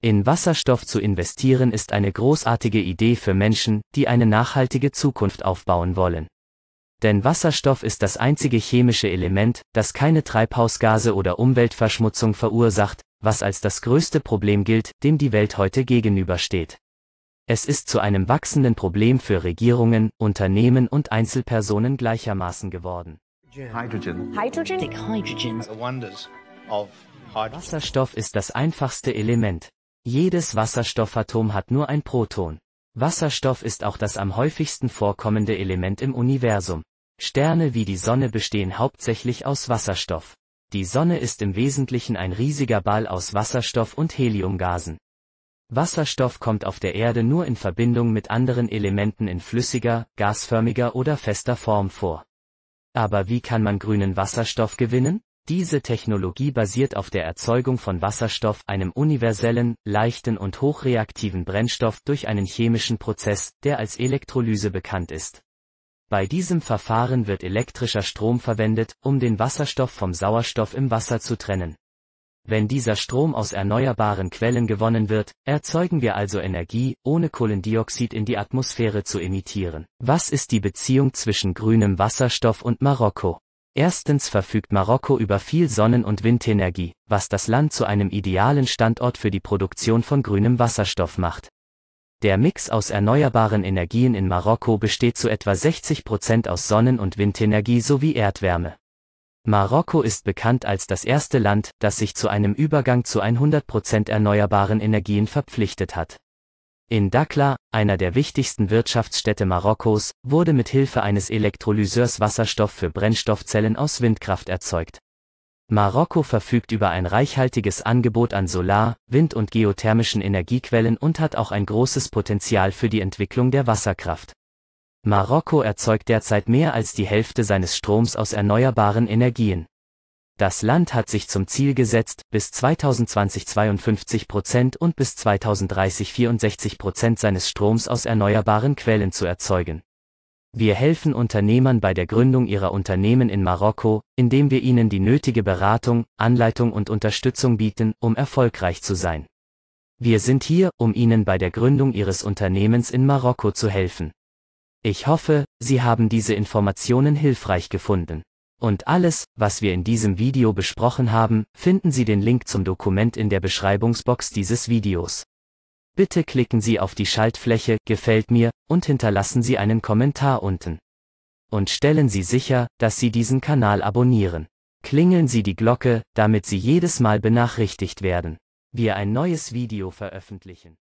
In Wasserstoff zu investieren ist eine großartige Idee für Menschen, die eine nachhaltige Zukunft aufbauen wollen. Denn Wasserstoff ist das einzige chemische Element, das keine Treibhausgase oder Umweltverschmutzung verursacht, was als das größte Problem gilt, dem die Welt heute gegenübersteht. Es ist zu einem wachsenden Problem für Regierungen, Unternehmen und Einzelpersonen gleichermaßen geworden. Hydrogen. Hydrogen. Wasserstoff ist das einfachste Element, jedes Wasserstoffatom hat nur ein Proton. Wasserstoff ist auch das am häufigsten vorkommende Element im Universum. Sterne wie die Sonne bestehen hauptsächlich aus Wasserstoff. Die Sonne ist im Wesentlichen ein riesiger Ball aus Wasserstoff und Heliumgasen. Wasserstoff kommt auf der Erde nur in Verbindung mit anderen Elementen in flüssiger, gasförmiger oder fester Form vor. Aber wie kann man grünen Wasserstoff gewinnen? Diese Technologie basiert auf der Erzeugung von Wasserstoff, einem universellen, leichten und hochreaktiven Brennstoff durch einen chemischen Prozess, der als Elektrolyse bekannt ist. Bei diesem Verfahren wird elektrischer Strom verwendet, um den Wasserstoff vom Sauerstoff im Wasser zu trennen. Wenn dieser Strom aus erneuerbaren Quellen gewonnen wird, erzeugen wir also Energie, ohne Kohlendioxid in die Atmosphäre zu emittieren. Was ist die Beziehung zwischen grünem Wasserstoff und Marokko? Erstens verfügt Marokko über viel Sonnen- und Windenergie, was das Land zu einem idealen Standort für die Produktion von grünem Wasserstoff macht. Der Mix aus erneuerbaren Energien in Marokko besteht zu etwa 60% Prozent aus Sonnen- und Windenergie sowie Erdwärme. Marokko ist bekannt als das erste Land, das sich zu einem Übergang zu 100% Prozent erneuerbaren Energien verpflichtet hat in Dakla, einer der wichtigsten Wirtschaftsstädte Marokkos, wurde mit Hilfe eines Elektrolyseurs Wasserstoff für Brennstoffzellen aus Windkraft erzeugt. Marokko verfügt über ein reichhaltiges Angebot an Solar-, Wind- und geothermischen Energiequellen und hat auch ein großes Potenzial für die Entwicklung der Wasserkraft. Marokko erzeugt derzeit mehr als die Hälfte seines Stroms aus erneuerbaren Energien. Das Land hat sich zum Ziel gesetzt, bis 2020 52 Prozent und bis 2030 64 Prozent seines Stroms aus erneuerbaren Quellen zu erzeugen. Wir helfen Unternehmern bei der Gründung ihrer Unternehmen in Marokko, indem wir ihnen die nötige Beratung, Anleitung und Unterstützung bieten, um erfolgreich zu sein. Wir sind hier, um Ihnen bei der Gründung Ihres Unternehmens in Marokko zu helfen. Ich hoffe, Sie haben diese Informationen hilfreich gefunden. Und alles, was wir in diesem Video besprochen haben, finden Sie den Link zum Dokument in der Beschreibungsbox dieses Videos. Bitte klicken Sie auf die Schaltfläche Gefällt mir und hinterlassen Sie einen Kommentar unten. Und stellen Sie sicher, dass Sie diesen Kanal abonnieren. Klingeln Sie die Glocke, damit Sie jedes Mal benachrichtigt werden. Wir ein neues Video veröffentlichen.